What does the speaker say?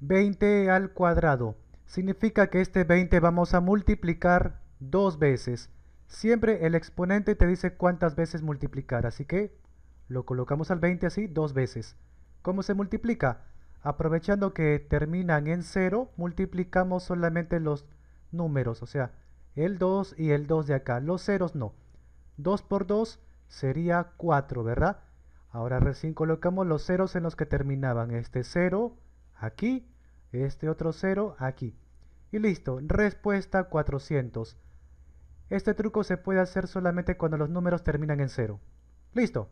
20 al cuadrado. Significa que este 20 vamos a multiplicar dos veces. Siempre el exponente te dice cuántas veces multiplicar, así que lo colocamos al 20 así dos veces. ¿Cómo se multiplica? Aprovechando que terminan en 0, multiplicamos solamente los números, o sea, el 2 y el 2 de acá, los ceros no. 2 por 2 sería 4, ¿verdad? Ahora recién colocamos los ceros en los que terminaban, este 0, aquí, este otro 0 aquí. Y listo, respuesta 400. Este truco se puede hacer solamente cuando los números terminan en 0. ¡Listo!